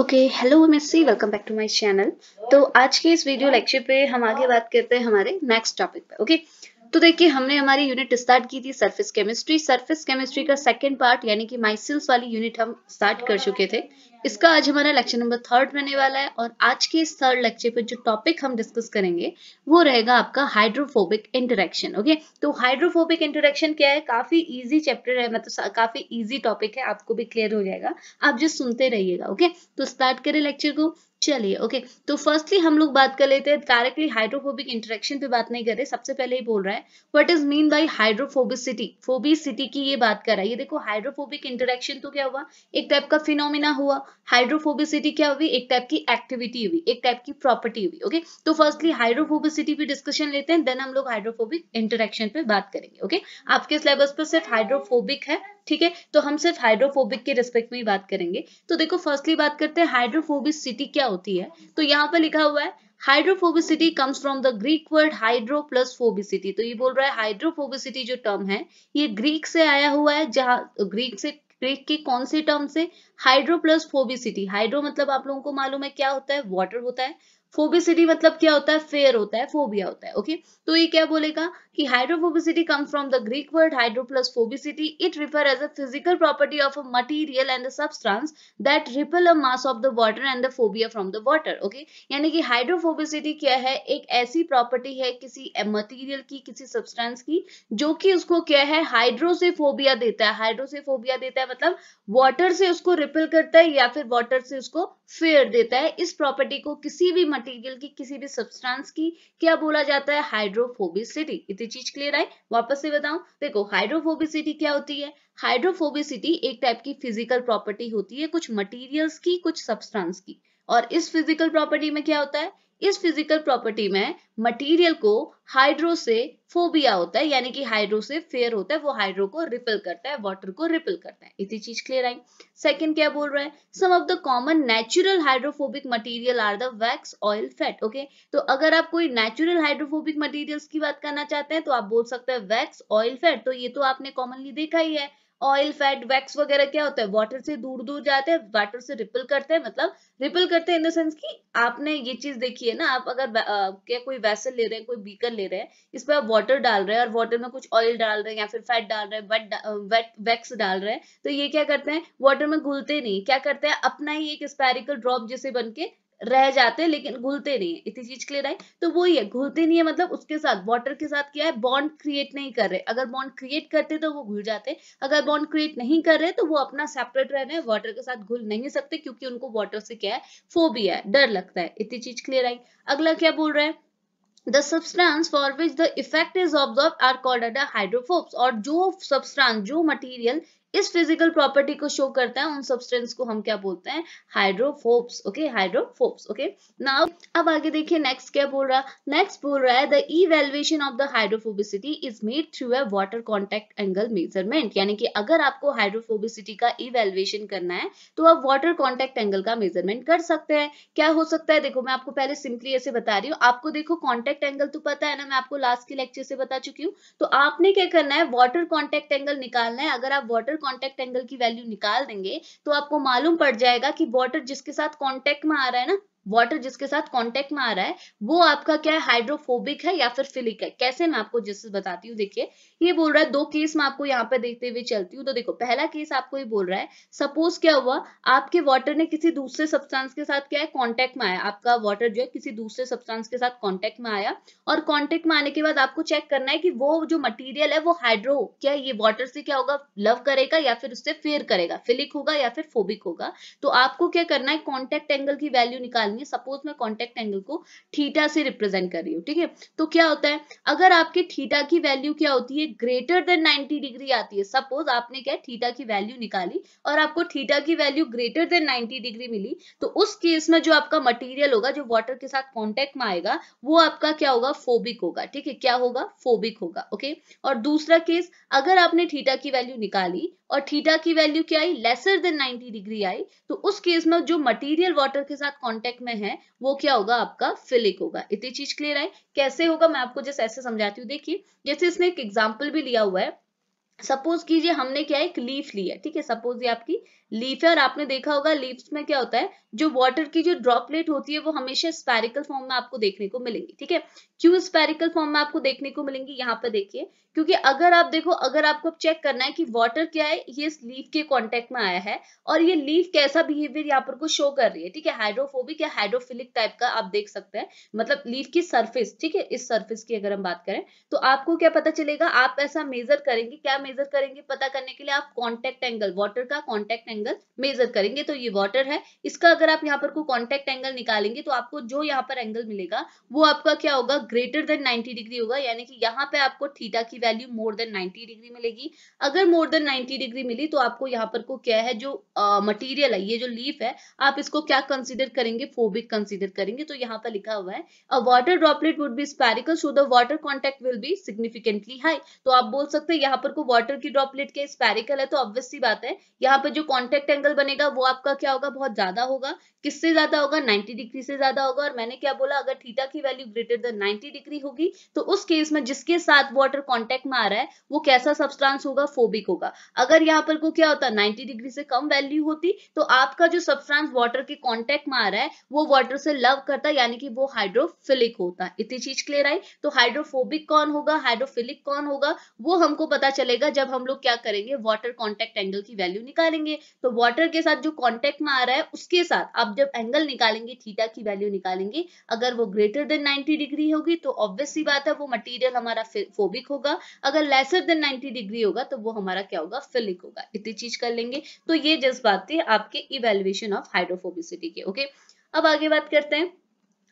Okay hello मिस्सी सी welcome back to my channel तो आज के इस वीडियो लेक्चर पे हम आगे बात करते हैं हमारे नेक्स्ट टॉपिक पे ओके okay? तो देखिए हमने हमारी यूनिट स्टार्ट की थी सरफेस केमिस्ट्री सरफेस केमिस्ट्री का सेकंड पार्ट यानी कि माइसिल्स वाली यूनिट हम स्टार्ट कर चुके थे इसका आज हमारा लेक्चर नंबर थर्ड रहने वाला है और आज के इस थर्ड लेक्चर पर जो टॉपिक हम डिस्कस करेंगे वो रहेगा आपका हाइड्रोफोबिक इंटरेक्शन ओके तो हाइड्रोफोबिक इंटरेक्शन क्या है काफी ईजी चैप्टर है मतलब काफी ईजी टॉपिक है आपको भी क्लियर हो जाएगा आप जो सुनते रहिएगा ओके तो स्टार्ट करें लेक्चर को चलिए ओके तो फर्स्टली हम लोग बात कर लेते हैं डायरेक्टली हाइड्रोफोबिक इंटरेक्शन पे बात नहीं कर रहे सबसे पहले ही बोल रहा है what is mean by hydrophobicity phobicity की ये बात कर रहा है ये देखो हाइड्रोफोबिक इंटरेक्शन तो क्या हुआ एक टाइप का फिनोमिना हुआ हाइड्रोफोबिसिटी क्या हुई एक टाइप की एक्टिविटी हुई एक टाइप की प्रॉपर्टी हुई ओके तो फर्स्टली हाइड्रोफोबिसिटी पे डिस्कशन लेते हैं देन हम लोग हाइड्रोफोबिक इंटरेक्शन पे बात करेंगे ओके आपके सिलेबस पर सिर्फ हाइड्रोफोबिक है ठीक है तो हम सिर्फ हाइड्रोफोबिक के रिस्पेक्ट में ही बात करेंगे तो देखो फर्स्टली बात करते हैं हाइड्रोफोबिसिटी क्या होती है तो यहाँ पर लिखा हुआ है hydrophobicity comes from the Greek word hydro plus phobicity तो ये बोल रहा है हाइड्रोफोबिसिटी जो टर्म है ये ग्रीक से आया हुआ है जहां ग्रीक से ग्रीक के कौन से टर्म से हाइड्रो प्लस फोबिसिटी हाइड्रो मतलब आप लोगों को मालूम है क्या होता है वाटर होता है फोबिसिटी मतलब क्या होता है फेयर होता है फोबिया होता है ओके okay? तो ये क्या बोलेगा कि hydrophobicity come from the Greek word hydro plus phobicity it refer as a physical property of a material and the substance that repel a mass of the water and the phobia from the water okay यानी कि hydrophobicity क्या है एक ऐसी property है किसी material की किसी सब्सटेंस की जो कि उसको क्या है हाइड्रो से फोबिया देता है हाइड्रो से फोबिया देता है मतलब वाटर से उसको रिपेल करता है या फिर वाटर से उसको फेयर देता है इस प्रॉपर्टी को किसी भी मटेरियल की किसी भी सब्सटेंस की क्या बोला जाता है हाइड्रोफोबिसिटी इतनी चीज क्लियर आई वापस से बताऊं देखो हाइड्रोफोबिसिटी क्या होती है हाइड्रोफोबिसिटी एक टाइप की फिजिकल प्रॉपर्टी होती है कुछ मटेरियल्स की कुछ सब्सटेंस की और इस फिजिकल प्रॉपर्टी में क्या होता है इस फिजिकल प्रॉपर्टी में मटेरियल को हाइड्रो से फोबिया होता है यानी कि हाइड्रो से फेयर होता है वो हाइड्रो को रिपेल करता है वाटर को रिपेल करता है इतनी चीज क्लियर आई सेकंड क्या बोल रहा है some of the common natural hydrophobic material are the wax oil fat okay तो अगर आप कोई नेचुरल हाइड्रोफोबिक मटीरियल की बात करना चाहते हैं तो आप बोल सकते हैं वैक्स ऑयल फैट तो ये तो आपने कॉमनली देखा ही है ऑयल फैट वैक्स वगैरह क्या होता है वाटर से दूर दूर जाते हैं वाटर से रिपल करते हैं मतलब रिपल करते हैं इन द सेंस की आपने ये चीज देखी है ना आप अगर क्या कोई वैसल ले रहे हैं कोई बीकर ले रहे हैं इस पर आप वाटर डाल रहे हैं और वाटर में कुछ ऑयल डाल रहे हैं या फिर फैट डाल रहे हैं वेट वेट वैक्स डाल रहे हैं तो ये क्या करते हैं वाटर में घुलते नहीं क्या करते हैं अपना ही एक स्पेरिकल ड्रॉप जैसे बन के रह जाते हैं लेकिन घुलते नहीं है इतनी चीज क्लियर आई तो वो ही है घुलते नहीं है मतलब उसके साथ वाटर के साथ क्या है बॉन्ड क्रिएट नहीं कर रहे अगर बॉन्ड क्रिएट करते तो वो घुल जाते अगर बॉन्ड क्रिएट नहीं कर रहे तो वो अपना सेपरेट रह रहे वाटर के साथ घुल नहीं सकते क्योंकि उनको वाटर से क्या है फोबिया है डर लगता है इतनी चीज क्लियर आई अगला क्या बोल रहा है the substance for which the effect is observe are called as hydrophobes. और जो सब्सटेंस जो मटेरियल इस फिजिकल प्रॉपर्टी को शो करता है उन सब्सटेंस को हम क्या बोलते हैं hydrophobes okay hydrophobes okay now अब आगे देखिए नेक्स्ट क्या बोल रहा नेक्स्ट बोल रहा है the evaluation of the hydrophobicity is made through a water contact angle measurement यानी कि अगर आपको हाइड्रोफोबिसिटी का इवेल्युएशन करना है तो आप वाटर कॉन्टेक्ट एंगल का मेजरमेंट कर सकते हैं क्या हो सकता है देखो मैं आपको पहले सिंपली ऐसे बता रही हूँ आपको देखो कॉन्टेक्ट एंगल तो पता है ना मैं आपको लास्ट के लेक्चर से बता चुकी हूँ तो आपने क्या करना है वाटर कॉन्टेक्ट एंगल निकालना है अगर आप वाटर कॉन्टेक्ट एंगल की वैल्यू निकाल देंगे तो आपको मालूम पड़ जाएगा कि वॉटर जिसके साथ कॉन्टेक्ट में आ रहा है ना वाटर जिसके साथ कांटेक्ट में आ रहा है वो आपका क्या है हाइड्रोफोबिक है या फिर फिलिक है कैसे मैं आपको जिससे बताती हूँ देखिए ये बोल रहा है दो केस मैं आपको यहाँ पे देखते हुए चलती हूँ तो देखो पहला केस आपको ये बोल रहा है सपोज क्या हुआ आपके वाटर ने किसी दूसरे सब्सटेंस के साथ क्या है कॉन्टेक्ट में आया आपका वाटर जो है किसी दूसरे सब्सटेंस के साथ कॉन्टेक्ट में आया और कॉन्टेक्ट में आने के बाद आपको चेक करना है कि वो जो मटीरियल है वो हाइड्रो क्या ये वाटर से क्या होगा लव करेगा या फिर उससे फेयर करेगा फिलिक होगा या फिर फोबिक होगा तो आपको क्या करना है कॉन्टेक्ट एंगल की वैल्यू निकालना निकालनी सपोज मैं कॉन्टेक्ट एंगल को थीटा से रिप्रेजेंट कर रही हूँ ठीक है तो क्या होता है अगर आपके थीटा की वैल्यू क्या होती है ग्रेटर देन 90 डिग्री आती है सपोज आपने क्या थीटा की वैल्यू निकाली और आपको थीटा की वैल्यू ग्रेटर देन 90 डिग्री मिली तो उस केस में जो आपका मटीरियल होगा जो वॉटर के साथ कॉन्टेक्ट में आएगा वो आपका क्या होगा फोबिक होगा ठीक है क्या होगा फोबिक होगा ओके और दूसरा केस अगर आपने थीटा की वैल्यू निकाली और थीटा की वैल्यू क्या आई लेसर देन 90 डिग्री आई तो उस केस में जो मटेरियल वाटर के साथ कांटेक्ट में है वो क्या होगा आपका फिलिक होगा इतनी चीज क्लियर आई कैसे होगा मैं आपको जैसे ऐसे समझाती हूँ देखिए जैसे इसमें एक एग्जाम्पल भी लिया हुआ है सपोज कीजिए हमने क्या है एक लीफ ली है ठीक है सपोज ये आपकी लीफ है और आपने देखा होगा लीफ में क्या होता है जो वाटर की जो ड्रॉपलेट होती है वो हमेशा स्पेरिकल फॉर्म में आपको देखने को मिलेंगी ठीक है क्यों स्पेरिकल फॉर्म में आपको देखने को मिलेंगी यहाँ पर देखिए क्योंकि अगर आप देखो अगर आपको चेक करना है कि वाटर क्या है ये इस लीफ के कॉन्टेक्ट में आया है और ये लीफ कैसा बिहेवियर यहाँ पर को शो कर रही है ठीक है हाइड्रोफोबिक या हाइड्रोफिलिक टाइप का आप देख सकते हैं मतलब लीफ की सर्फिस ठीक है इस सर्फिस की अगर हम बात करें तो आपको क्या पता चलेगा आप ऐसा मेजर करेंगे क्या मेजर करेंगे पता करने के लिए आप कॉन्टेक्ट एंगल वॉटर का कॉन्टेक्ट एंगल मेजर करेंगे तो ये वॉटर है इसका अगर आप यहाँ पर कोई कॉन्टेक्ट एंगल निकालेंगे तो आपको जो यहाँ पर एंगल मिलेगा वो आपका क्या होगा ग्रेटर देन 90 डिग्री होगा यानी कि यहाँ पे आपको थीटा की वैल्यू मोर देन 90 डिग्री मिलेगी अगर मोर देन 90 डिग्री मिली तो आपको यहाँ पर को क्या है जो मटीरियल है ये जो लीफ है आप इसको क्या कंसिडर करेंगे फोबिक कंसिडर करेंगे तो यहाँ पर लिखा हुआ है a water droplet would be spherical so the water contact will be significantly high तो आप बोल सकते हैं यहाँ पर को वाटर की ड्रॉपलेट के स्पेरिकल है तो ऑब्वियसली बात है यहाँ पर जो कॉन्टेक्ट एंगल बनेगा वो आपका क्या होगा बहुत ज्यादा होगा होगा किससे ज्यादा होगा 90 डिग्री से ज्यादा होगा और मैंने क्या बोला अगर थीटा की वैल्यू ग्रेटर देन 90 डिग्री होगी तो उस केस में जिसके साथ वाटर कांटेक्ट में आ रहा है वो कैसा सब्सटेंस होगा फोबिक होगा अगर यहाँ पर को क्या होता नाइन्टी डिग्री से कम वैल्यू होती तो आपका जो सब्सटेंस वाटर के कॉन्टेक्ट में आ रहा है वो वाटर से लव करता यानी कि वो हाइड्रोफिलिक होता इतनी चीज क्लियर आई तो हाइड्रोफोबिक कौन होगा हाइड्रोफिलिक कौन होगा वो हमको पता चलेगा जब हम लोग क्या करेंगे वाटर कॉन्टेक्ट एंगल की वैल्यू निकालेंगे तो वाटर के साथ जो कॉन्टेक्ट में आ रहा है उसके साथ साथ आप जब एंगल निकालेंगे थीटा की वैल्यू निकालेंगे अगर वो ग्रेटर देन 90 डिग्री होगी तो ऑब्वियसली बात है वो मटेरियल हमारा फोबिक होगा अगर लेसर देन 90 डिग्री होगा तो वो हमारा क्या होगा फिलिक होगा इतनी चीज कर लेंगे तो ये जज्बात थे आपके इवेल्युएशन ऑफ हाइड्रोफोबिसिटी के ओके अब आगे बात करते हैं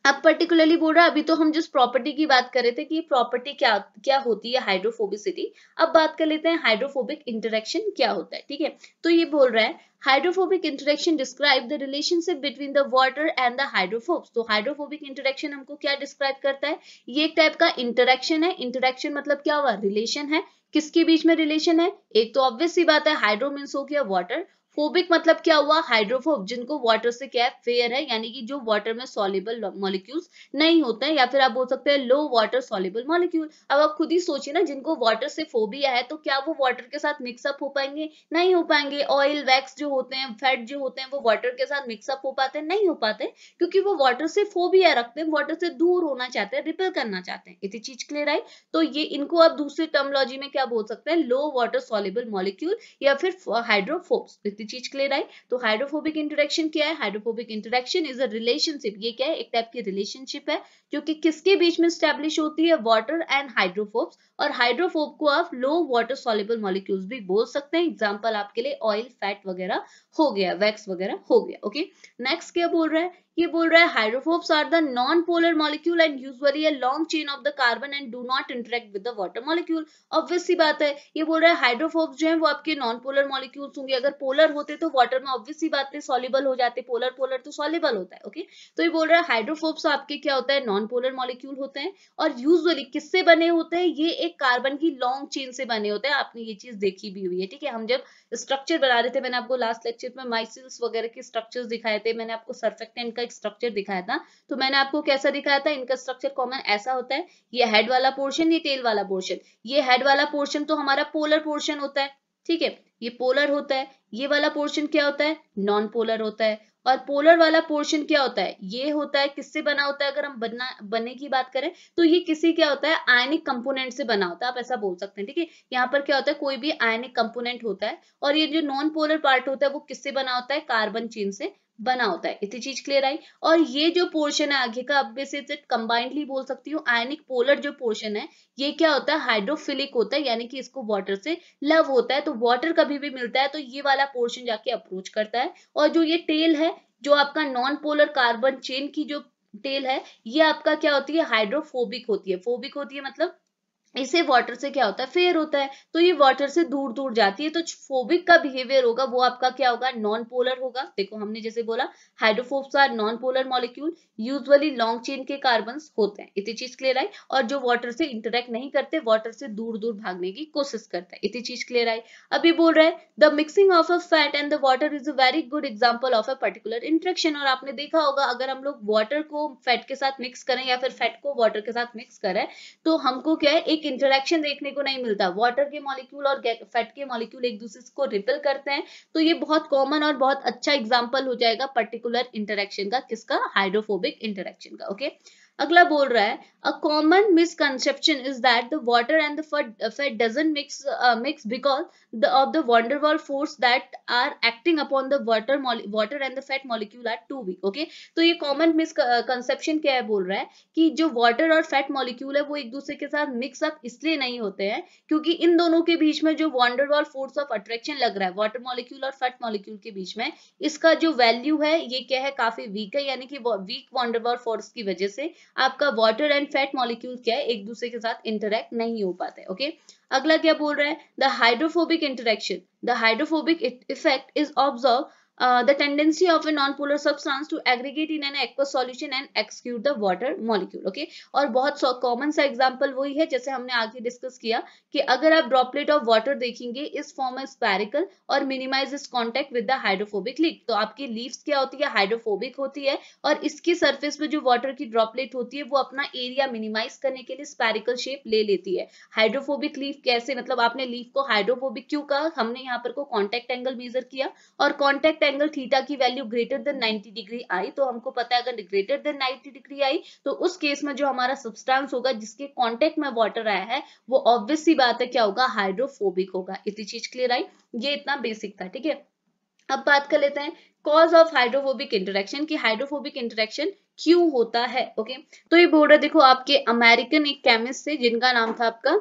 अब पर्टिकुलरली बोल रहा है अभी तो हम जिस प्रॉपर्टी की बात कर रहे थे कि प्रॉपर्टी क्या क्या होती है हाइड्रोफोबिसिटी अब बात कर लेते हैं हाइड्रोफोबिक इंटरेक्शन क्या होता है ठीक है तो ये बोल रहा है hydrophobic interaction describe the relationship between the water and the hydrophobes तो हाइड्रोफोबिक इंटरेक्शन हमको क्या डिस्क्राइब करता है ये एक टाइप का इंटरेक्शन है इंटरेक्शन मतलब क्या हुआ रिलेशन है किसके बीच में रिलेशन है एक तो ऑब्वियस सी बात है हाइड्रो मीन्स हो गया वाटर फोबिक मतलब क्या हुआ हाइड्रोफोब जिनको वाटर से क्या है फेयर है यानी कि जो वाटर में सॉलिबल मॉलिक्यूल्स नहीं होते हैं या फिर आप बोल सकते हैं लो वाटर सॉलिबल मॉलिक्यूल अब आप खुद ही सोचिए ना जिनको वाटर से फोबिया है तो क्या वो वाटर के साथ मिक्सअप हो पाएंगे नहीं हो पाएंगे ऑयल वैक्स जो होते हैं फैट जो होते हैं वो वाटर के साथ मिक्सअप हो पाते हैं नहीं हो पाते क्योंकि वो वाटर से फोबिया रखते हैं वाटर से दूर होना चाहते हैं रिपेल करना चाहते हैं इतनी चीज क्लियर आई तो ये इनको आप दूसरी टर्मोलॉजी में क्या बोल सकते हैं लो वाटर सॉलेबल मॉलिक्यूल या फिर हाइड्रोफोब्स कितनी चीज क्लियर आई तो हाइड्रोफोबिक इंटरेक्शन क्या है hydrophobic interaction is a relationship ये क्या है एक टाइप की रिलेशनशिप है जो कि किसके बीच में स्टेब्लिश होती है वाटर एंड हाइड्रोफोब्स और हाइड्रोफोब को आप लो वाटर सॉलेबल मॉलिक्यूल्स भी बोल सकते हैं एग्जाम्पल आपके लिए ऑयल फैट वगैरह हो गया वैक्स वगैरह हो गया ओके नेक्स्ट क्या बोल रहा है ये बोल रहा है hydrophobes are the non polar molecule and usually a long chain of the carbon and do not interact with the water molecule obvious सी बात है ये बोल रहा है हाइड्रोफोब्स जो है वो आपके नॉन पोलर मॉलिक्यूल्स होंगे अगर पोलर होते तो वाटर में ऑब्वियस सी बात है सॉलिबल हो जाते पोलर पोलर तो सॉलिबल होता है ओके तो ये बोल रहा है हाइड्रोफोब्स आपके क्या होता है नॉन पोलर मॉलिक्यूल होते हैं और यूजुअली किससे बने होते हैं ये एक कार्बन की लॉन्ग चेन से बने होते हैं आपने ये चीज देखी भी हुई है ठीक है हम जब स्ट्रक्चर बना रहे थे मैंने आपको लास्ट लेक्चर में माइसिल्स वगैरह के स्ट्रक्चर्स दिखाए थे मैंने आपको सर्फेक्टेंट इनका स्ट्रक्चर दिखाया था तो मैंने आपको कैसा दिखाया था इनका स्ट्रक्चर कॉमन ऐसा होता है ये हेड वाला पोर्शन ये टेल वाला पोर्शन ये हेड वाला पोर्शन तो हमारा पोलर पोर्शन होता है ठीक है ये पोलर होता है ये वाला पोर्शन क्या होता है नॉन पोलर होता है और पोलर वाला पोर्शन क्या होता है ये होता है किससे बना होता है अगर हम बना बनने की बात करें तो ये किसी क्या होता है आयनिक कंपोनेंट से बना होता है आप ऐसा बोल सकते हैं ठीक है यहाँ पर क्या होता है कोई भी आयनिक कंपोनेंट होता है और ये जो नॉन पोलर पार्ट होता है वो किससे बना होता है कार्बन चेन से बना होता है इतनी चीज क्लियर आई और ये जो पोर्शन है आगे का अब कंबाइंडली बोल सकती हूँ आयनिक पोलर जो पोर्शन है ये क्या होता है हाइड्रोफिलिक होता है यानी कि इसको वाटर से लव होता है तो वाटर कभी भी मिलता है तो ये वाला पोर्शन जाके अप्रोच करता है और जो ये टेल है जो आपका नॉन पोलर कार्बन चेन की जो टेल है ये आपका क्या होती है हाइड्रोफोबिक होती है फोबिक होती है मतलब इसे वाटर से क्या होता है फेयर होता है तो ये वाटर से दूर दूर जाती है तो फोबिक का बिहेवियर होगा वो आपका क्या होगा नॉन पोलर होगा देखो हमने जैसे बोला hydrophobes are non polar molecule usually long chain के कार्बन होते हैं इतनी चीज क्लियर आई और जो वाटर से इंटरेक्ट नहीं करते वाटर से दूर दूर भागने की कोशिश करता है इतनी चीज क्लियर आई अब ये बोल रहा है the mixing of a fat and the water is a very good example of a particular interaction और आपने देखा होगा अगर हम लोग वाटर को फैट के साथ मिक्स करें या फिर फैट को वाटर के साथ मिक्स करें तो हमको क्या है एक एक इंटरेक्शन देखने को नहीं मिलता वाटर के मॉलिक्यूल और फैट के मॉलिक्यूल एक दूसरे को रिपेल करते हैं तो ये बहुत कॉमन और बहुत अच्छा एग्जाम्पल हो जाएगा पर्टिकुलर इंटरेक्शन का किसका हाइड्रोफोबिक इंटरेक्शन का ओके okay? अगला बोल रहा है a common misconception is that the water and the fat doesn't mix mix because the of the van der Waals force that are acting upon the water water and the fat molecule are too weak okay तो ये common misconception uh, क्या है बोल रहा है कि जो water और फैट मॉलिक्यूल है वो एक दूसरे के साथ मिक्सअप इसलिए नहीं होते हैं क्योंकि इन दोनों के बीच में जो वॉन्डरवॉल फोर्स ऑफ अट्रैक्शन लग रहा है वाटर मॉलिक्यूल और फैट मॉलिक्यूल के बीच में इसका जो वैल्यू है ये क्या है काफी वीक है यानी कि वीक वॉन्डरवॉल फोर्स की वजह से आपका वाटर एंड फैट मॉलिक्यूल क्या है एक दूसरे के साथ इंटरेक्ट नहीं हो पाते ओके अगला क्या बोल रहा है the hydrophobic interaction the hydrophobic effect is observe uh, the tendency of a non-polar substance to aggregate in an aqueous solution and excrete the water molecule. Okay? और बहुत कॉमन सा एग्जाम्पल वही है जैसे हमने आगे डिस्कस किया कि अगर आप ड्रॉपलेट ऑफ वाटर देखेंगे इस फॉर्म में स्पैरिकल और minimise is contact with the hydrophobic leak तो आपकी लीव्स क्या होती है हाइड्रोफोबिक होती है और इसकी सर्फेस पे जो वाटर की ड्रॉपलेट होती है वो अपना एरिया मिनिमाइज करने के लिए स्पैरिकल शेप ले लेती है हाइड्रोफोबिक लीफ कैसे मतलब आपने लीफ को हाइड्रोफोबिक क्यों कहा हमने यहाँ पर को कॉन्टेक्ट एंगल मेजर किया और कॉन्टेक्ट एंगल थीटा की वैल्यू ग्रेटर देन 90 डिग्री आई तो हमको पता है अगर ग्रेटर देन 90 डिग्री आई तो उस केस में जो हमारा सब्सटेंस होगा जिसके कांटेक्ट में वाटर आया है वो ऑब्वियस सी बात है क्या होगा हाइड्रोफोबिक होगा इतनी चीज क्लियर आई ये इतना बेसिक था ठीक है अब बात कर लेते हैं कॉज ऑफ हाइड्रोफोबिक इंटरेक्शन की हाइड्रोफोबिक इंटरेक्शन क्यों होता है ओके okay? तो ये बोल रहा देखो आपके अमेरिकन एक केमिस्ट थे जिनका नाम था आपका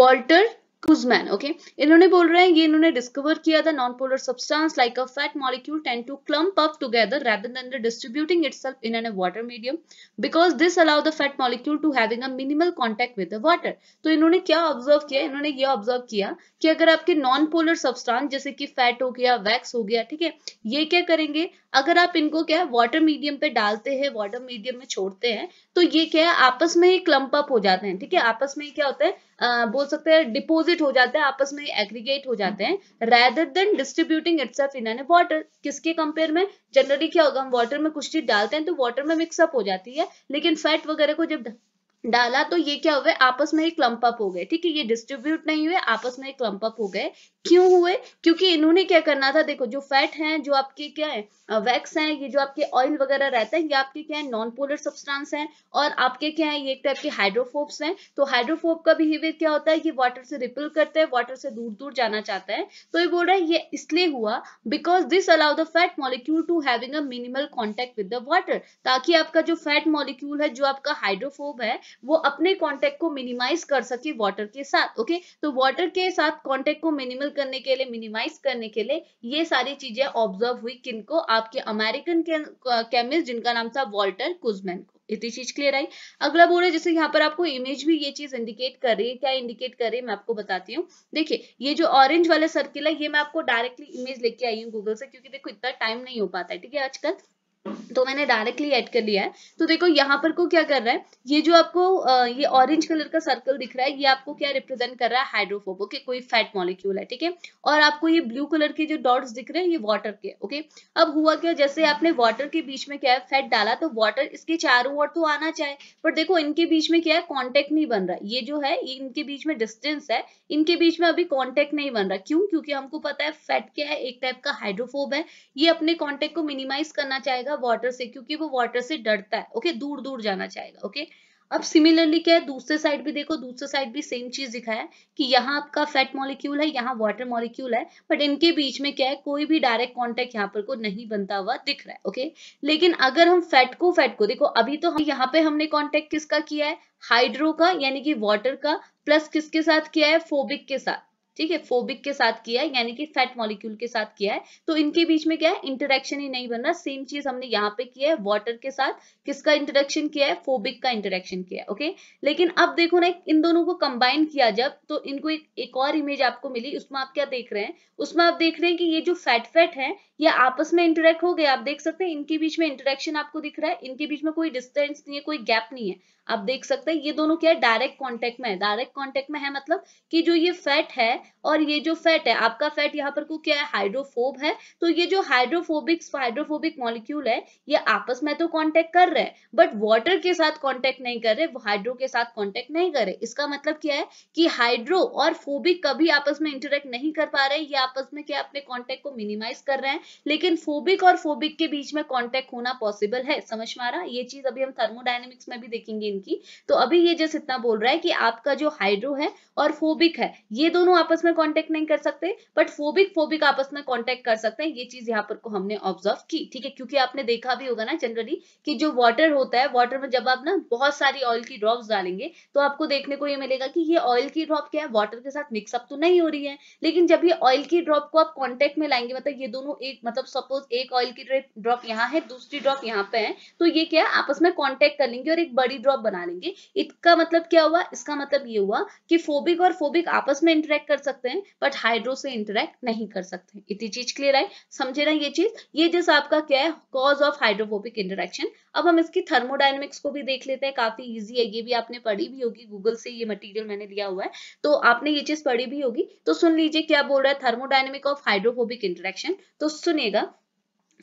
वॉल्टर कुजमैन ओके इन्होंने बोल रहे हैं ये इन्होंने डिस्कवर किया था non polar substance like a fat molecule tend to clump up together rather than the distributing itself in a water medium because this allow the fat molecule to having a minimal contact with the water तो इन्होंने क्या observe किया इन्होंने ये observe किया कि अगर आपके नॉन पोलर सब्सटांस जैसे कि फैट हो गया वैक्स हो गया ठीक है ये क्या करेंगे अगर आप इनको क्या है वाटर मीडियम पे डालते हैं वाटर मीडियम में छोड़ते हैं तो ये क्या है आपस में ही क्लम्प अप हो जाते हैं ठीक है आपस में क्या होता है बोल सकते हैं डिपोजिट हो जाते हैं आपस में एग्रीगेट हो जाते हैं rather than distributing itself in an water किसके कंपेयर में जनरली क्या होगा हम वाटर में कुछ चीज डालते हैं तो वाटर में मिक्सअप हो जाती है लेकिन फैट वगैरह को जब डाला तो ये क्या हुए आपस में ही क्लम्प अप हो गए ठीक है ये डिस्ट्रीब्यूट नहीं हुए आपस में ही क्लम्प अप हो गए क्यों हुए क्योंकि इन्होंने क्या करना था देखो जो फैट हैं जो आपके क्या है वैक्स हैं ये जो आपके ऑयल वगैरह रहता है ये आपके क्या है नॉन पोलर सब्सटेंस हैं और आपके क्या है ये एक टाइप के हाइड्रोफोब्स हैं तो हाइड्रोफोब का बिहेवियर क्या होता है ये वाटर से रिपल करते हैं वाटर से दूर दूर जाना चाहता है तो ये बोल रहे हैं ये इसलिए हुआ because this allow the fat molecule to having a minimal contact with the water ताकि आपका जो फैट मॉलिक्यूल है जो आपका हाइड्रोफोब है वो अपने कॉन्टेक्ट को मिनिमाइज कर सके वाटर के साथ ओके तो वाटर के साथ कॉन्टेक्ट को मिनिमल करने के लिए मिनिमाइज करने के लिए ये सारी चीजें ऑब्जर्व हुई किनको आपके अमेरिकन केमिस्ट जिनका नाम था वॉल्टर कुजमैन को इतनी चीज क्लियर आई अगला बोल रहे जैसे यहाँ पर आपको इमेज भी ये चीज इंडिकेट कर रही है क्या इंडिकेट कर रही है मैं आपको बताती हूँ देखिए ये जो ऑरेंज वाला सर्किल है ये मैं आपको डायरेक्टली इमेज लेके आई हूँ गूगल से क्योंकि देखो इतना टाइम नहीं हो पाता है ठीक है आजकल तो मैंने डायरेक्टली ऐड कर लिया है तो देखो यहाँ पर को क्या कर रहा है ये जो आपको ये ऑरेंज कलर का सर्कल दिख रहा है ये आपको क्या रिप्रेजेंट कर रहा है हाइड्रोफोब ओके कोई फैट मॉलिक्यूल है ठीक है और आपको ये ब्लू कलर के जो डॉट्स दिख रहे हैं ये वाटर के ओके अब हुआ क्या जैसे आपने वाटर के बीच में क्या है फैट डाला तो वाटर इसके चारों ओर तो आना चाहे पर देखो इनके बीच में क्या है कॉन्टेक्ट नहीं बन रहा ये जो है इनके बीच में डिस्टेंस है इनके बीच में अभी कॉन्टेक्ट नहीं बन रहा क्यों क्योंकि हमको पता है फैट क्या है एक टाइप का हाइड्रोफोब है ये अपने कॉन्टेक्ट को मिनिमाइज करना चाहेगा जाएगा वाटर से क्योंकि वो वाटर से डरता है ओके दूर दूर जाना चाहेगा ओके अब सिमिलरली क्या है दूसरे साइड भी देखो दूसरे साइड भी सेम चीज दिखाया कि यहाँ आपका फैट मॉलिक्यूल है यहाँ वाटर मॉलिक्यूल है बट इनके बीच में क्या है कोई भी डायरेक्ट कांटेक्ट यहाँ पर को नहीं बनता हुआ दिख रहा है ओके लेकिन अगर हम फैट को फैट को देखो अभी तो हम यहाँ पे हमने कांटेक्ट किसका किया है हाइड्रो का यानी कि वॉटर का प्लस किसके साथ किया है फोबिक के साथ ठीक है फोबिक के साथ किया है यानी कि फैट मॉलिक्यूल के साथ किया है तो इनके बीच में क्या है इंटरेक्शन ही नहीं बन रहा सेम चीज हमने यहाँ पे किया है वाटर के साथ किसका इंटरेक्शन किया है फोबिक का इंटरेक्शन किया है ओके लेकिन अब देखो ना इन दोनों को कंबाइन किया जब तो इनको एक, एक और इमेज आपको मिली उसमें आप क्या देख रहे हैं उसमें आप देख रहे हैं कि ये जो फैट फैट है ये आपस में इंटरेक्ट हो गया आप देख सकते हैं इनके बीच में इंटरेक्शन आपको दिख रहा है इनके बीच में कोई डिस्टेंस नहीं है कोई गैप नहीं है आप देख सकते हैं ये दोनों क्या है डायरेक्ट कॉन्टेक्ट में है डायरेक्ट कॉन्टेक्ट में है मतलब कि जो ये फैट है और ये जो फैट है आपका फैट यहाँ पर को क्या है हाइड्रोफोब है तो ये जो हाइड्रोफोबिक हाइड्रोफोबिक मॉलिक्यूल है ये आपस में तो कांटेक्ट कर रहे हैं बट वाटर के साथ कांटेक्ट नहीं कर रहे हाइड्रो के साथ कांटेक्ट नहीं कर रहे इसका मतलब क्या है कि हाइड्रो और फोबिक कभी आपस में इंटरेक्ट नहीं कर पा रहे ये आपस में क्या अपने कॉन्टेक्ट को मिनिमाइज कर रहे हैं लेकिन फोबिक और फोबिक के बीच में कॉन्टेक्ट होना पॉसिबल है समझ में आ रहा ये चीज अभी हम थर्मोडाइनमिक्स में भी देखेंगे इनकी तो अभी ये जस्ट इतना बोल रहा है कि आपका जो हाइड्रो है और फोबिक है ये दोनों आपस आपस में कॉन्टेक्ट नहीं कर सकते बट फोबिक फोबिक आपस में कॉन्टेक्ट कर सकते हैं ये चीज यहाँ पर को हमने ऑब्जर्व की ठीक है क्योंकि आपने देखा भी होगा ना जनरली कि जो वाटर होता है वाटर में जब आप ना बहुत सारी ऑयल की ड्रॉप डालेंगे तो आपको देखने को ये मिलेगा कि ये ऑयल की ड्रॉप क्या है वाटर के साथ मिक्सअप तो नहीं हो रही है लेकिन जब ये ऑयल की ड्रॉप को आप कॉन्टेक्ट में लाएंगे मतलब ये दोनों एक मतलब सपोज एक ऑयल की ड्रॉप यहाँ है दूसरी ड्रॉप यहाँ पे है तो ये क्या आपस में कॉन्टेक्ट कर लेंगे और एक बड़ी ड्रॉप बना लेंगे इसका मतलब क्या हुआ इसका मतलब ये हुआ कि फोबिक और फोबिक आपस में इंटरेक्ट कर सकते हैं बट हाइड्रो से इंटरेक्ट नहीं कर सकते इतनी चीज क्लियर आई समझे ना ये चीज ये जैसा आपका क्या है कॉज ऑफ हाइड्रोफोबिक इंटरेक्शन अब हम इसकी थर्मोडाइनमिक्स को भी देख लेते हैं काफी इजी है ये भी आपने पढ़ी भी होगी गूगल से ये मटेरियल मैंने लिया हुआ है तो आपने ये चीज पढ़ी भी होगी तो सुन लीजिए क्या बोल रहा है थर्मोडाइनमिक ऑफ हाइड्रोफोबिक इंटरेक्शन तो सुनिएगा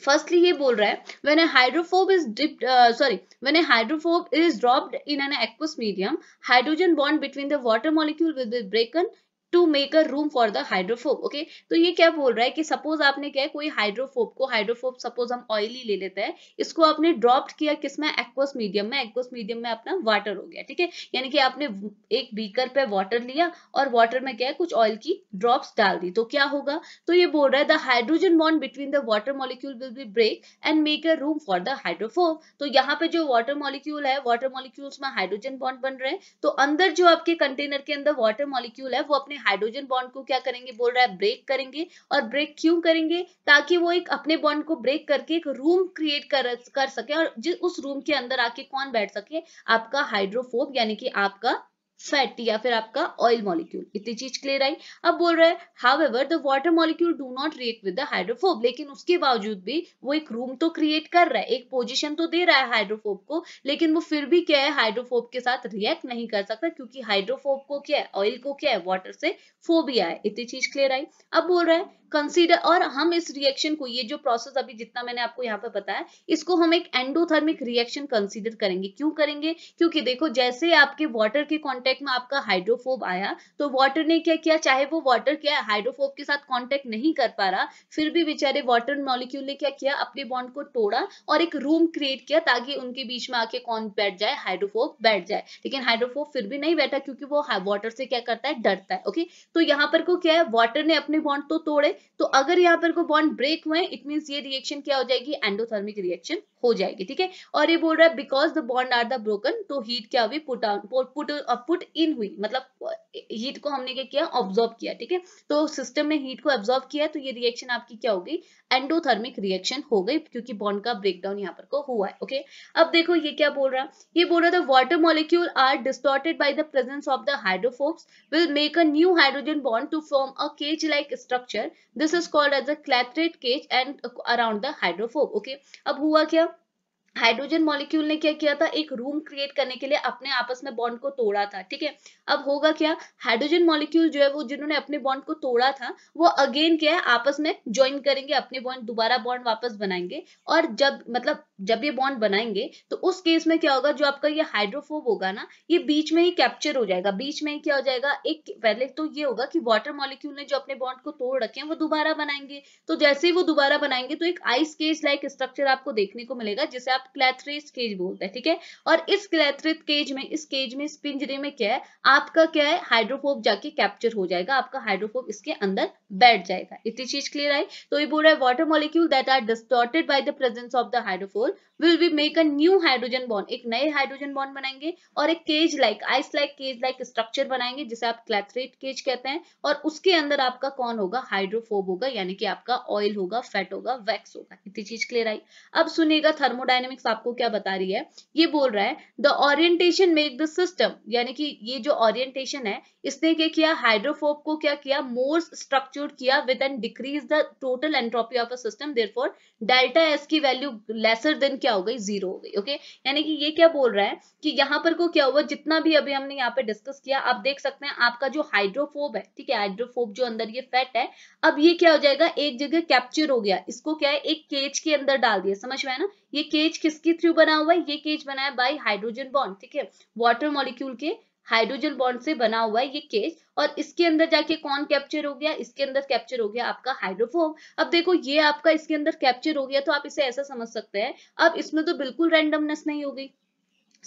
फर्स्टली ये बोल रहा है when a hydrophobe is dipped sorry uh, when when hydrophobe is dropped in an aqueous medium hydrogen bond between the water molecule will be broken to make a room for the hydrophobe okay तो ये क्या बोल रहा है कि suppose आपने क्या है कोई हाइड्रोफोब को हाइड्रोफोब सपोज हम ऑयली ले लेते हैं इसको आपने ड्रॉप किया किसमें एक्वस मीडियम में एक्वस मीडियम में अपना वाटर हो गया ठीक है यानी कि आपने एक बीकर पे वाटर लिया और वाटर में क्या है कुछ ऑयल की ड्रॉप्स डाल दी तो क्या होगा तो ये बोल रहा है the hydrogen bond between the water molecule will be break and make a room for the hydrophobe तो यहाँ पे जो वाटर मॉलिक्यूल है वाटर मॉलिक्यूल्स में हाइड्रोजन बॉन्ड बन रहे हैं तो अंदर जो आपके कंटेनर के अंदर वाटर मॉलिक्यूल है वो अपने हाइड्रोजन बॉन्ड को क्या करेंगे बोल रहा है ब्रेक करेंगे और ब्रेक क्यों करेंगे ताकि वो एक अपने बॉन्ड को ब्रेक करके एक रूम क्रिएट कर, कर सके और जिस उस रूम के अंदर आके कौन बैठ सके आपका हाइड्रोफोब यानी कि आपका फैट या फिर आपका ऑयल मॉलिक्यूल इतनी चीज क्लियर आई अब बोल रहे however the water molecule do not react with the hydrophobe लेकिन उसके बावजूद भी वो एक रूम तो क्रिएट कर रहा है एक पोजिशन तो दे रहा है हाइड्रोफोब को लेकिन वो फिर भी क्या है हाइड्रोफोब के साथ रिएक्ट नहीं कर सकता क्योंकि हाइड्रोफोब को क्या है ऑयल को क्या है वाटर से फोबिया है इतनी चीज क्लियर आई अब बोल रहे हैं कंसिडर और हम इस रिएक्शन को ये जो प्रोसेस अभी जितना मैंने आपको यहाँ पर बताया इसको हम एक एंडोथर्मिक रिएक्शन कंसिडर करेंगे क्यों करेंगे क्योंकि देखो जैसे आपके वॉटर के कॉन्टेक्ट कॉन्टेक्ट में आपका हाइड्रोफोब आया तो वाटर ने क्या किया चाहे वो वाटर क्या हाइड्रोफोब के साथ कॉन्टेक्ट नहीं कर पा रहा फिर भी बेचारे वाटर मॉलिक्यूल ने क्या किया अपने बॉन्ड को तोड़ा और एक रूम क्रिएट किया ताकि उनके बीच में आके कौन बैठ जाए हाइड्रोफोब बैठ जाए लेकिन हाइड्रोफोब फिर भी नहीं बैठा क्योंकि वो वाटर से क्या करता है डरता है ओके तो यहाँ पर को क्या है वाटर ने अपने बॉन्ड तो तोड़े तो अगर यहाँ पर को बॉन्ड ब्रेक हुए इट मीन ये रिएक्शन क्या हो जाएगी एंडोथर्मिक रिएक्शन हो जाएगी ठीक है और ये बोल रहा है because the bond are the broken तो हीट क्या हुई put out put put in हुई मतलब हीट uh, को हमने क्या किया ऑब्जॉर्व किया ठीक है तो सिस्टम ने हीट को ऑब्जॉर्व किया तो ये रिएक्शन आपकी क्या हो गई एंडोथर्मिक रिएक्शन हो गई क्योंकि बॉन्ड का ब्रेकडाउन यहाँ पर को हुआ है ओके अब देखो ये क्या बोल रहा है ये बोल रहा था water molecule are distorted by the presence of the hydrophobes will make a new hydrogen bond to form a cage like structure this is called as a clathrate cage and around the hydrophobe okay अब हुआ क्या hydrogen molecule ने क्या किया था एक room create करने के लिए अपने आपस में बॉन्ड को तोड़ा था ठीक है अब होगा क्या हाइड्रोजन मॉलिक्यूल जो है वो जिन्होंने अपने बॉन्ड को तोड़ा था वो अगेन क्या है आपस में ज्वाइन करेंगे अपने बॉन्ड दोबारा बॉन्ड वापस बनाएंगे और जब मतलब जब ये बॉन्ड बनाएंगे तो उस केस में क्या होगा जो आपका ये हाइड्रोफोब होगा ना ये बीच में ही कैप्चर हो जाएगा बीच में ही क्या हो जाएगा एक पहले तो ये होगा कि वाटर मॉलिक्यूल ने जो अपने बॉन्ड को तोड़ रखे हैं वो दोबारा बनाएंगे तो जैसे ही वो दोबारा बनाएंगे तो एक आइस केस लाइक स्ट्रक्चर आपको देखने को मिलेगा जिसे आप आप क्लैथरेज केज बोलते हैं ठीक है थीके? और इस क्लैथरेज केज में इस केज में इस पिंजरे में क्या है आपका क्या है हाइड्रोफोब जाके कैप्चर हो जाएगा आपका हाइड्रोफोब इसके अंदर बैठ जाएगा इतनी चीज क्लियर आई तो ये बोल रहा है water molecule that are distorted by the presence of the hydrophobe will be make a new hydrogen bond एक नए हाइड्रोजन बॉन्ड बनाएंगे और एक cage like ice like cage like structure बनाएंगे जिसे आप क्लैथरेट केज कहते हैं और उसके अंदर आपका कौन होगा हाइड्रोफोब होगा यानी कि आपका ऑयल होगा फैट होगा वैक्स होगा इतनी चीज क्लियर आई अब सुनिएगा थर्मोडाइनमिक इकोनॉमिक्स आपको क्या बता रही है ये बोल रहा है the orientation make the system यानी कि ये जो ओरिएंटेशन है इसने क्या किया हाइड्रोफोब को क्या किया मोर स्ट्रक्चर्ड किया with an decrease the total entropy of a system there therefore delta S की वैल्यू लेसर देन क्या हो गई जीरो हो गई ओके यानी कि ये क्या बोल रहा है कि यहाँ पर को क्या हुआ जितना भी अभी हमने यहाँ पे डिस्कस किया आप देख सकते हैं आपका जो हाइड्रोफोब है ठीक है हाइड्रोफोब जो अंदर ये फैट है अब ये क्या हो जाएगा एक जगह कैप्चर हो गया इसको क्या है एक केज के अंदर डाल दिया समझ में है ना ये केज किसके थ्रू बना हुआ है ये केज बना है बाई हाइड्रोजन बॉन्ड ठीक है वाटर मॉलिक्यूल के हाइड्रोजन बॉन्ड से बना हुआ है ये केज और इसके अंदर जाके कौन कैप्चर हो गया इसके अंदर कैप्चर हो गया आपका हाइड्रोफोम अब देखो ये आपका इसके अंदर कैप्चर हो गया तो आप इसे ऐसा समझ सकते हैं अब इसमें तो बिल्कुल रैंडमनेस नहीं हो गई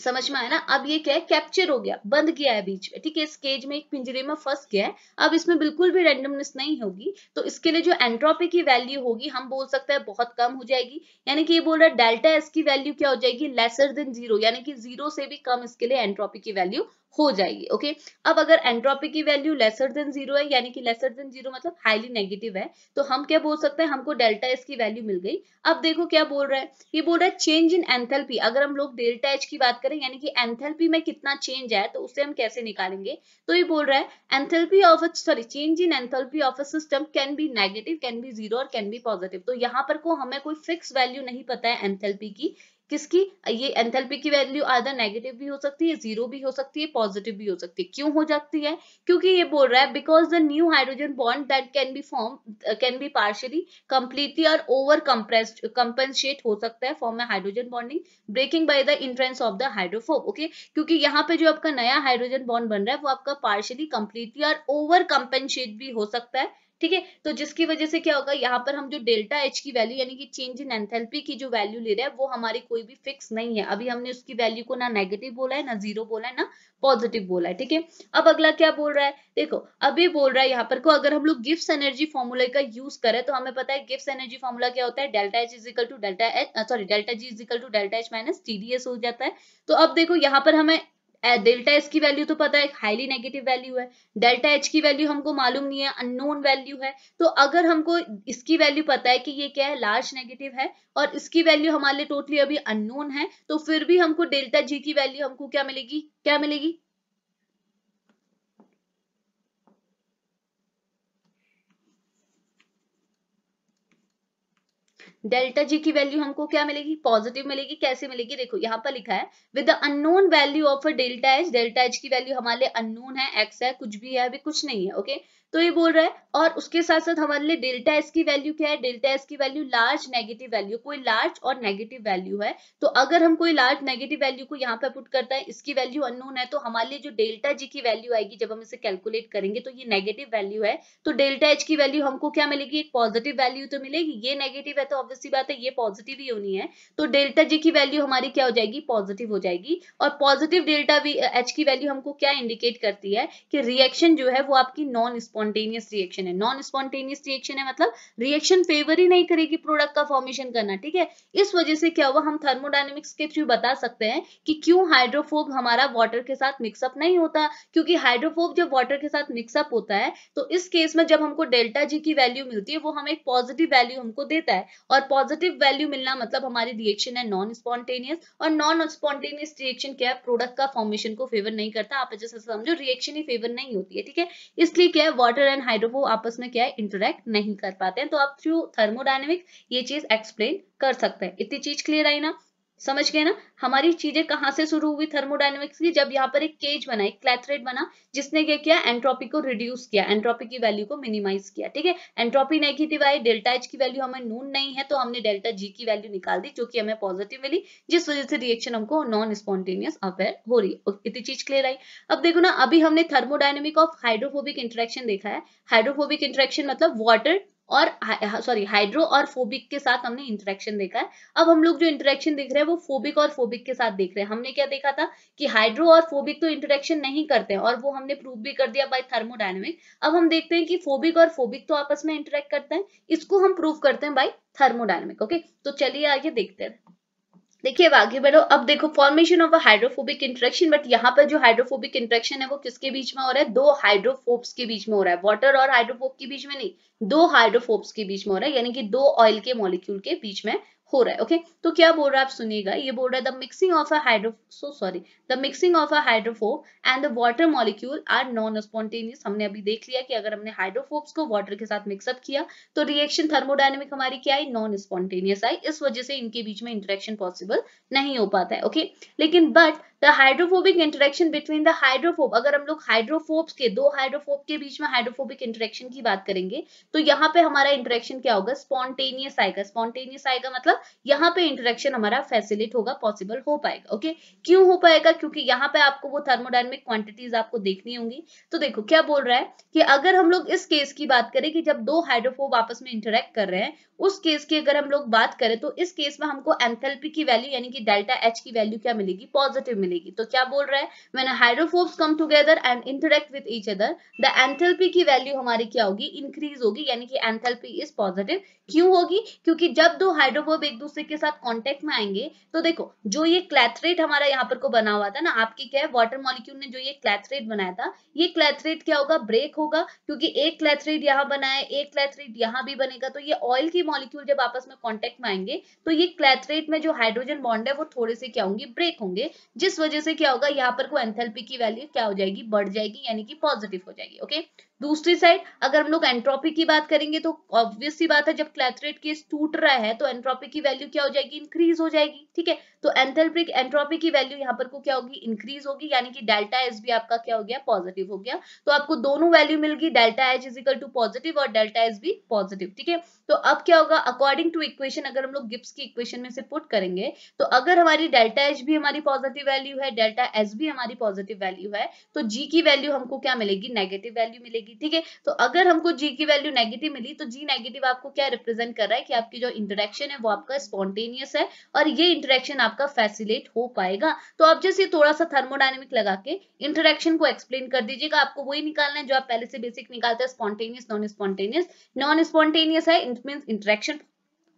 समझ में आया ना अब ये क्या है कैप्चर हो गया बंद किया है बीच में ठीक है इस केज में एक पिंजरे में फंस गया है अब इसमें बिल्कुल भी रेंडमनेस नहीं होगी तो इसके लिए जो एंट्रोपी की वैल्यू होगी हम बोल सकते हैं बहुत कम हो जाएगी यानी कि ये बोल रहा है डेल्टा एस की वैल्यू क्या हो जाएगी लेसर देन जीरो यानी कि जीरो से भी कम इसके लिए एंट्रोपी की वैल्यू हो जाएगी ओके अब अगर एंट्रोपी की वैल्यू लेसर देन जीरो है यानी कि लेसर देन जीरो मतलब हाईली नेगेटिव है तो हम क्या बोल सकते हैं हमको डेल्टा एच की वैल्यू मिल गई अब देखो क्या बोल रहा है ये बोल रहा है चेंज इन एंथेल्पी अगर हम लोग डेल्टा एच की बात करें यानी कि एंथेल्पी में कितना चेंज है तो उसे हम कैसे निकालेंगे तो ये बोल रहा है enthalpy of sorry change in enthalpy of a system can be negative can be zero और कैन बी पॉजिटिव तो यहाँ पर को हमें कोई फिक्स वैल्यू नहीं पता है एंथेल्पी की किसकी ये एंथेल्पी की वैल्यू आधा नेगेटिव भी हो सकती है जीरो भी हो सकती है पॉजिटिव भी हो सकती है क्यों हो जाती है क्योंकि ये बोल रहा है because the new hydrogen bond that can be form can be partially completely और ओवर कंप्रेस कंपेंसेट हो सकता है फॉर्म a hydrogen bonding breaking by the entrance of the hydrophobe okay क्योंकि यहाँ पे जो आपका नया हाइड्रोजन बॉन्ड बन रहा है वो आपका पार्शली कंप्लीटली और ओवर कंपेंसेट भी हो सकता है ठीक है तो जिसकी वजह से क्या होगा यहाँ पर हम जो डेल्टा एच की वैल्यू यानी कि चेंज इन एंथेल्पी की जो वैल्यू ले रहे हैं वो हमारी कोई भी फिक्स नहीं है अभी हमने उसकी वैल्यू को ना नेगेटिव बोला है ना जीरो बोला है ना पॉजिटिव बोला है ठीक है अब अगला क्या बोल रहा है देखो अभी बोल रहा है यहाँ पर को अगर हम लोग गिफ्ट एनर्जी फॉर्मूला का यूज करें तो हमें पता है गिफ्ट एनर्जी फॉर्मूला क्या होता है delta H equal to delta H sorry delta G equal to delta H minus TDS हो जाता है तो अब देखो यहाँ पर हमें डेल्टा एस की वैल्यू तो पता है हाईली नेगेटिव वैल्यू है डेल्टा एच की वैल्यू हमको मालूम नहीं है अननोन वैल्यू है तो अगर हमको इसकी वैल्यू पता है कि ये क्या है लार्ज नेगेटिव है और इसकी वैल्यू हमारे लिए टोटली अभी अननोन है तो फिर भी हमको डेल्टा जी की वैल्यू हमको क्या मिलेगी क्या मिलेगी डेल्टा जी की वैल्यू हमको क्या मिलेगी पॉजिटिव मिलेगी कैसे मिलेगी देखो यहाँ पर लिखा है with unknown value of a delta H delta H की वैल्यू हमारे अननोन है एक्स है कुछ भी है अभी कुछ नहीं है ओके okay? तो ये बोल रहा है और उसके साथ साथ हमारे लिए डेल्टा एस की वैल्यू क्या है डेल्टा एस की वैल्यू लार्ज नेगेटिव वैल्यू कोई लार्ज और नेगेटिव वैल्यू है तो अगर हम कोई लार्ज नेगेटिव वैल्यू को यहाँ पे पुट करता है इसकी वैल्यू अननोन है तो हमारे लिए जो डेल्टा जी की वैल्यू आएगी जब हम इसे कैलकुलेट करेंगे तो ये नेगेटिव वैल्यू है तो डेल्टा एच की वैल्यू हमको क्या मिलेगी एक पॉजिटिव वैल्यू तो मिलेगी ये नेगेटिव है तो ऑब्वियसली बात है ये पॉजिटिव ही होनी है तो डेल्टा जी की वैल्यू हमारी क्या हो जाएगी पॉजिटिव हो जाएगी और पॉजिटिव डेल्टा एच की वैल्यू हमको क्या इंडिकेट करती है कि रिएक्शन जो है वो आपकी नॉन स्पॉन्स स्पॉन्टेनियस रिएक्शन है नॉन स्पॉन्टेनियस रिएक्शन है मतलब रिएक्शन फेवर ही नहीं करेगी प्रोडक्ट का फॉर्मेशन करना ठीक है इस वजह से क्या हुआ हम थर्मोडाइनमिक्स के थ्रू बता सकते हैं कि क्यों हाइड्रोफोब हमारा वाटर के साथ मिक्सअप नहीं होता क्योंकि हाइड्रोफोब जब वाटर के साथ मिक्सअप होता है तो इस केस में जब हमको डेल्टा जी की वैल्यू मिलती है वो हमें एक पॉजिटिव वैल्यू हमको देता है और पॉजिटिव वैल्यू मिलना मतलब हमारी रिएक्शन है नॉन स्पॉन्टेनियस और नॉन स्पॉन्टेनियस रिएक्शन क्या है प्रोडक्ट का फॉर्मेशन को फेवर नहीं करता आप जैसे समझो रिएक्शन ही फेवर नहीं होती है ठीक है इसलिए क्या है वाटर एंड हाइड्रोफो आपस में क्या है इंटरेक्ट नहीं कर पाते हैं तो आप थ्रू थर्मोडाइनमिक ये चीज एक्सप्लेन कर सकते हैं इतनी चीज क्लियर आई ना समझ गए ना हमारी चीजें कहाँ से शुरू हुई थर्मोडाइनमिक्स की जब यहाँ पर एक केज बना एक क्लैथरेट बना जिसने क्या किया एंट्रोपी को रिड्यूस किया एंट्रोपी की वैल्यू को मिनिमाइज किया ठीक है एंट्रोपी नेगेटिव आई डेल्टा एच की वैल्यू हमें नून नहीं है तो हमने डेल्टा जी की वैल्यू निकाल दी जो कि हमें पॉजिटिव मिली जिस वजह से रिएक्शन हमको नॉन स्पॉन्टेनियस अफेयर हो रही है इतनी चीज क्लियर आई अब देखो ना अभी हमने थर्मोडाइनमिक ऑफ हाइड्रोफोबिक इंट्रेक्शन देखा है हाइड्रोफोबिक इंट्रेक्शन मतलब वाटर और सॉरी हाइड्रो uh, और फोबिक के साथ हमने इंटरेक्शन देखा है अब हम लोग जो इंटरेक्शन देख रहे हैं वो फोबिक और फोबिक के साथ देख रहे हैं हमने क्या देखा था कि हाइड्रो और फोबिक तो इंटरेक्शन नहीं करते हैं और वो हमने प्रूव भी कर दिया बाय थर्मोडाइनमिक अब हम देखते हैं कि फोबिक और फोबिक तो आपस में इंटरेक्ट करते हैं इसको हम प्रूव करते हैं बाय थर्मोडाइनमिक ओके तो चलिए आगे देखते हैं देखिए अब आगे बढ़ो अब देखो formation of a hydrophobic interaction but यहाँ पर जो हाइड्रोफोबिक इंट्रेक्शन है वो किसके बीच में हो रहा है दो हाइड्रोफोब्स के बीच में हो रहा है वाटर और हाइड्रोफोब के बीच में नहीं दो हाइड्रोफोब्स के बीच में हो रहा है यानी कि दो ऑयल के मॉलिक्यूल के बीच में हो रहा है ओके okay? तो क्या बोल रहा है आप सुनिएगा ये बोल रहा है the mixing of a hydro so sorry the mixing of a hydrophobe and the water molecule are non spontaneous हमने अभी देख लिया कि अगर हमने हाइड्रोफोब्स को वाटर के साथ मिक्सअप किया तो रिएक्शन थर्मोडाइनमिक हमारी क्या आई नॉन स्पॉन्टेनियस आई इस वजह से इनके बीच में इंटरेक्शन पॉसिबल नहीं हो पाता है ओके okay? लेकिन but the hydrophobic interaction between the hydrophobe अगर हम लोग हाइड्रोफोब्स के दो हाइड्रोफोब के बीच में हाइड्रोफोबिक इंटरेक्शन की बात करेंगे तो यहाँ पे हमारा इंटरेक्शन क्या होगा स्पॉन्टेनियस आएगा स्पॉन्टेनियस आएगा मतलब यहाँ पे इंटरेक्शन हमारा फैसिलिट होगा पॉसिबल हो पाएगा ओके क्यों हो पाएगा क्योंकि यहाँ पे आपको वो थर्मोडाइनमिक क्वांटिटीज आपको देखनी होंगी तो देखो क्या बोल रहा है कि अगर हम लोग इस केस की बात करें कि जब दो हाइड्रोफोब आपस में इंटरेक्ट कर रहे हैं उस केस की अगर हम लोग बात करें तो इस केस में हमको एंथेल्पी की वैल्यू यानी कि डेल्टा एच की वैल्यू क्या मिलेगी पॉजिटिव मिलेगी तो क्या बोल रहा है मैंने hydrophobes come together and interact with each other the enthalpy की वैल्यू हमारी क्या होगी इंक्रीज होगी यानी कि एंथेल्पी इज पॉजिटिव क्यों होगी क्योंकि जब दो हाइड्रोफोब एक दूसरे के साथ कॉन्टेक्ट में आएंगे तो देखो जो ये क्लैथरेट हमारा यहाँ पर को बना हुआ था ना आपके क्या है वाटर मॉलिक्यूल ने जो ये क्लैथरेट बनाया था ये क्लैथरेट क्या होगा ब्रेक होगा क्योंकि एक क्लैथरेट यहाँ बना है एक क्लैथरेट यहाँ भी बनेगा तो ये ऑयल की मॉलिक्यूल जब आपस में कॉन्टेक्ट में आएंगे तो ये क्लैथरेट में जो हाइड्रोजन बॉन्ड है वो थोड़े से क्या होंगे ब्रेक होंगे जिस वजह से क्या होगा यहाँ पर को एंथेल्पी की वैल्यू क्या हो जाएगी बढ़ जाएगी यानी कि पॉजिटिव हो जाएगी ओके दूसरी साइड अगर हम लोग एंट्रोपी की बात करेंगे तो ऑब्वियस बात है जब क्लैथरेट केस टूट रहा है तो एंट्रोपी की वैल्यू क्या हो जाएगी इंक्रीज हो जाएगी ठीक है तो एंथेल्प्रिक एंट्रोपी की वैल्यू यहाँ पर को क्या होगी इंक्रीज होगी यानी कि डेल्टा एस भी आपका क्या हो गया पॉजिटिव हो गया तो आपको दोनों वैल्यू मिल गई delta H equal to positive और डेल्टा एस भी पॉजिटिव ठीक है तो अब क्या होगा अकॉर्डिंग टू इक्वेशन अगर हम लोग गिप्स की इक्वेशन में से पुट करेंगे तो अगर हमारी डेल्टा एच भी हमारी पॉजिटिव वैल्यू है डेल्टा एस भी हमारी पॉजिटिव वैल्यू है तो जी की वैल्यू हमको क्या मिलेगी नेगेटिव वैल्यू मिलेगी मिलेगी ठीक है तो अगर हमको जी की वैल्यू नेगेटिव मिली तो जी नेगेटिव आपको क्या रिप्रेजेंट कर रहा है कि आपकी जो इंटरेक्शन है वो आपका स्पॉन्टेनियस है और ये इंटरेक्शन आपका फैसिलेट हो पाएगा तो आप जैसे थोड़ा सा थर्मोडाइनमिक लगा के इंटरेक्शन को एक्सप्लेन कर दीजिएगा आपको वही निकालना है जो आप पहले से बेसिक निकालते हैं spontaneous non spontaneous non spontaneous है इट मीन इंटरेक्शन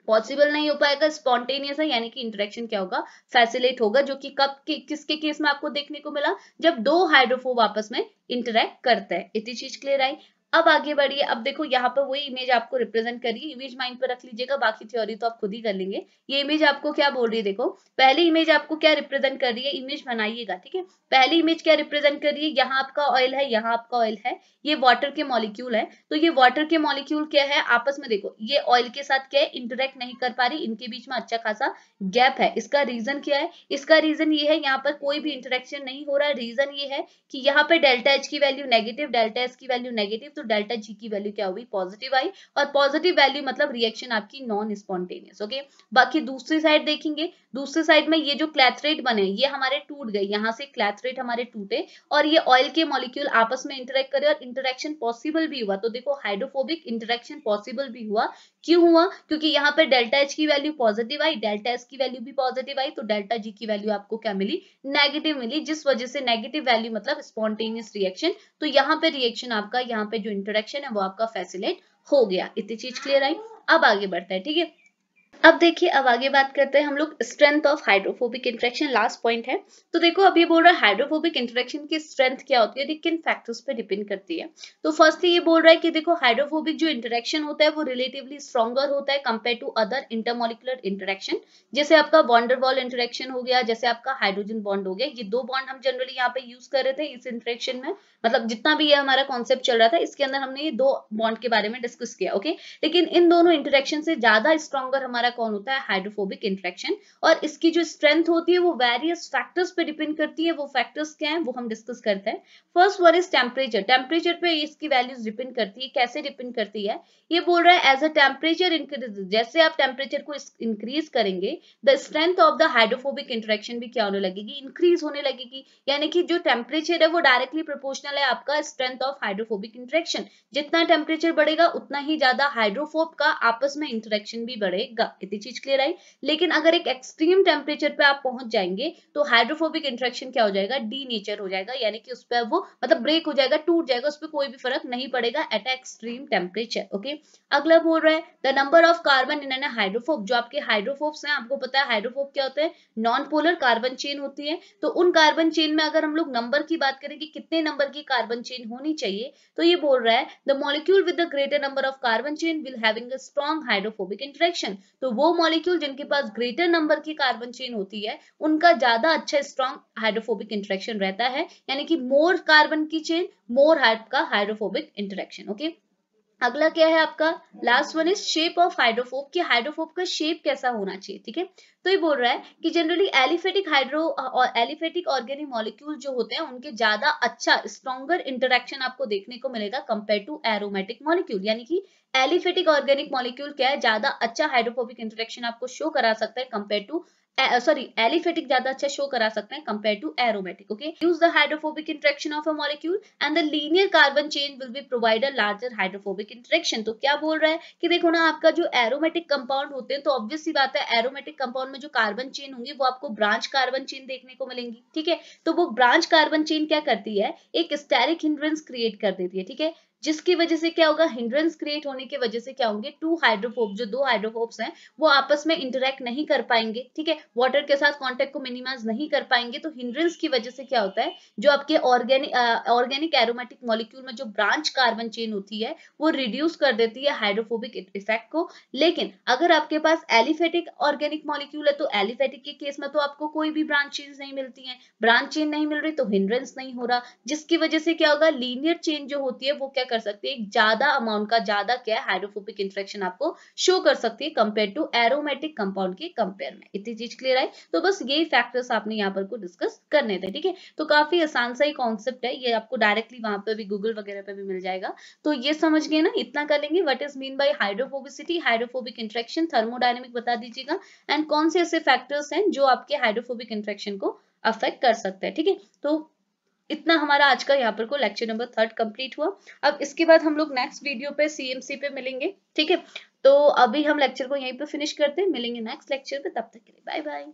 पॉसिबल नहीं हो पाएगा स्पॉन्टेनियस है यानी कि इंटरेक्शन क्या होगा फैसिलेट होगा जो कि कब के किसके केस में आपको देखने को मिला जब दो हाइड्रोफोब आपस में इंटरेक्ट करते हैं इतनी चीज क्लियर आई अब आगे बढ़िए अब देखो यहाँ पर वही इमेज आपको रिप्रेजेंट करिए इमेज माइंड पर रख लीजिएगा बाकी थ्योरी तो आप खुद ही कर लेंगे ये इमेज आपको क्या बोल रही है देखो पहली इमेज आपको क्या रिप्रेजेंट कर रही है इमेज बनाइएगा ठीक है पहली इमेज क्या रिप्रेजेंट कर रही है यहाँ आपका ऑयल है यहाँ आपका ऑयल है ये वाटर के मॉलिक्यूल है तो ये वाटर के मॉलिक्यूल क्या है आपस में देखो ये ऑयल के साथ क्या है इंटरेक्ट नहीं कर पा रही इनके बीच में अच्छा खासा गैप है इसका रीजन क्या है इसका रीजन ये है यहाँ पर कोई भी इंटरेक्शन नहीं हो रहा रीजन ये है कि यहाँ पर डेल्टा एच की वैल्यू नेगेटिव डेल्टा एच की वैल्यू नेगेटिव तो डेल्टा जी की वैल्यू क्या हुई पॉजिटिव आई और पॉजिटिव वैल्यू मतलब रिएक्शन आपकी नॉन स्पॉन्टेनियस ओके बाकी दूसरी साइड देखेंगे दूसरी साइड में ये जो क्लैथरेट बने ये हमारे टूट गए यहाँ से क्लैथरेट हमारे टूटे और ये ऑयल के मॉलिक्यूल आपस में इंटरेक्ट करे और इंटरेक्शन पॉसिबल भी हुआ तो देखो हाइड्रोफोबिक इंटरेक्शन पॉसिबल भी हुआ क्यों हुआ क्योंकि यहाँ पर डेल्टा एच की वैल्यू पॉजिटिव आई डेल्टा एस की वैल्यू भी पॉजिटिव आई तो डेल्टा जी की वैल्यू आपको क्या मिली नेगेटिव मिली जिस वजह से नेगेटिव वैल्यू मतलब स्पॉन्टेनियस रिएक्शन तो यहाँ पे रिएक्शन आपका यहाँ पे जो जो इंट्रोडक्शन है वो आपका फैसिलेट हो गया इतनी चीज क्लियर आई अब आगे बढ़ता है ठीक है अब देखिए अब आगे बात करते हैं हम लोग strength of hydrophobic interaction last point है तो देखो अब ये बोल रहा है हाइड्रोफोबिक इंट्रेक्शन की स्ट्रेंथ क्या होती है किन फैक्टर्स पे डिपेंड करती है तो फर्स्टली ये बोल रहा है कि देखो हाइड्रोफोबिक जो इंटरेक्शन होता है वो रिलेटिवली स्ट्रॉगर होता है compare to other intermolecular interaction जैसे आपका बॉन्डरवॉल इंटरेक्शन हो गया जैसे आपका हाइड्रोजन बॉन्ड हो गया ये दो बॉन्ड हम जनरली यहाँ पे यूज कर रहे थे इस इंटरेक्शन में मतलब जितना भी ये हमारा कॉन्सेप्ट चल रहा था इसके अंदर हमने ये दो बॉन्ड के बारे में डिस्कस किया ओके लेकिन इन दोनों इंटरेक्शन से ज्यादा स्ट्रॉगर हमारा कौन होता है हाइड्रोफोबिक इंटरेक्शन और इसकी जो स्ट्रेंथ होती है वो वेरियस फैक्टर्स पे डिपेंड करती है वो फैक्टर्स क्या है वो हम डिस्कस करते हैं first one is temperature temperature पे इसकी वैल्यूज डिपेंड करती है कैसे डिपेंड करती है ये बोल रहा है एज अ टेम्परेचर इंक्रीज जैसे आप टेम्परेचर को इंक्रीज करेंगे the strength of the hydrophobic interaction भी क्या होने लगेगी इंक्रीज होने लगेगी यानी कि जो टेम्परेचर है वो डायरेक्टली प्रपोर्शनल प्रोपोर्शनल है आपका स्ट्रेंथ ऑफ हाइड्रोफोबिक इंटरेक्शन जितना टेम्परेचर बढ़ेगा उतना ही ज्यादा हाइड्रोफोब का आपस में इंटरेक्शन भी बढ़ेगा इतनी चीज क्लियर आई लेकिन अगर एक एक्सट्रीम टेम्परेचर पे आप पहुंच जाएंगे तो हाइड्रोफोबिक इंटरेक्शन क्या हो जाएगा डी हो जाएगा यानी कि उस पर वो मतलब ब्रेक हो जाएगा टूट जाएगा उस पर कोई भी फर्क नहीं पड़ेगा एट एक्सट्रीम टेम्परेचर ओके अगला बोल रहा है द नंबर ऑफ कार्बन इन्होंने हाइड्रोफोब जो आपके हाइड्रोफोब्स हैं आपको पता है हाइड्रोफोब क्या होते हैं नॉन पोलर कार्बन चेन होती है तो उन कार्बन चेन में अगर हम लोग नंबर की बात करें कि कितने नंबर की की कार्बन चेन होनी चाहिए तो ये बोल रहा है the molecule with the greater number of carbon chain will having a strong hydrophobic interaction तो वो मॉलिक्यूल जिनके पास ग्रेटर नंबर की कार्बन चेन होती है उनका ज्यादा अच्छा स्ट्रॉन्ग हाइड्रोफोबिक इंटरेक्शन रहता है यानी कि मोर कार्बन की चेन मोर हाइप का हाइड्रोफोबिक इंटरेक्शन ओके अगला क्या है आपका last one is shape of hydrophobe कि हाइड्रोफोब का शेप कैसा होना चाहिए ठीक है तो ये बोल रहा है कि जनरली एलिफेटिक हाइड्रो और एलिफेटिक ऑर्गेनिक मॉलिक्यूल जो होते हैं उनके ज्यादा अच्छा स्ट्रॉन्गर इंटरेक्शन आपको देखने को मिलेगा कंपेयर टू एरोमेटिक मॉलिक्यूल यानी कि एलिफेटिक ऑर्गेनिक मॉलिक्यूल क्या है ज्यादा अच्छा हाइड्रोफोबिक इंटरेक्शन आपको शो करा सकता है कंपेयर टू सॉरी एलिफेटिक ज्यादा अच्छा शो करा सकते हैं compare to aromatic okay use the hydrophobic interaction of a molecule and the linear carbon chain will be provide a larger hydrophobic interaction तो क्या बोल रहा है कि देखो ना आपका जो एरोमेटिक कंपाउंड होते हैं तो ऑब्वियस सी बात है एरोमेटिक कंपाउंड में जो कार्बन चेन होंगी वो आपको ब्रांच कार्बन चेन देखने को मिलेंगी ठीक है तो वो ब्रांच कार्बन चेन क्या करती है एक स्टेरिक हिंड्रेंस क्रिएट कर देती है ठीक है जिसकी वजह से क्या होगा हिंड्रेंस क्रिएट होने की वजह से क्या होंगे टू हाइड्रोफोब जो दो हाइड्रोफोब्स हैं वो आपस में इंटरेक्ट नहीं कर पाएंगे ठीक है वाटर के साथ कॉन्टेक्ट को मिनिमाइज नहीं कर पाएंगे तो हिंड्रेंस की वजह से क्या होता है जो आपके ऑर्गेनिक ऑर्गेनिक एरोमेटिक मॉलिक्यूल में जो ब्रांच कार्बन चेन होती है वो रिड्यूस कर देती है हाइड्रोफोबिक इफेक्ट को लेकिन अगर आपके पास एलिफेटिक ऑर्गेनिक मॉलिक्यूल है तो एलिफेटिक के केस में तो आपको कोई भी ब्रांच चेन नहीं मिलती है ब्रांच चेन नहीं मिल रही तो हिंड्रेंस नहीं हो रहा जिसकी वजह से क्या होगा लीनियर चेन जो होती है वो क्या कर सकती है ज्यादा अमाउंट का ज्यादा क्या हाइड्रोफोबिक इंट्रेक्शन आपको शो कर सकती है कंपेयर टू एरोमेटिक कंपाउंड के कंपेयर में इतनी चीज क्लियर आई तो बस यही फैक्टर्स आपने यहाँ पर को डिस्कस करने थे ठीक है तो काफी आसान सा ही कॉन्सेप्ट है ये आपको डायरेक्टली वहां पर भी गूगल वगैरह पर भी मिल जाएगा तो ये समझ गए ना इतना कर लेंगे what is mean by hydrophobicity hydrophobic interaction thermodynamic बता दीजिएगा एंड कौन से ऐसे फैक्टर्स हैं जो आपके हाइड्रोफोबिक इंट्रेक्शन को अफेक्ट कर सकते हैं ठीक है थीके? तो इतना हमारा आज का यहाँ पर को लेक्चर नंबर थर्ड कंप्लीट हुआ अब इसके बाद हम लोग नेक्स्ट वीडियो पे सीएमसी पे मिलेंगे ठीक है तो अभी हम लेक्चर को यहीं पे फिनिश करते हैं मिलेंगे नेक्स्ट लेक्चर पे तब तक के लिए बाय बाय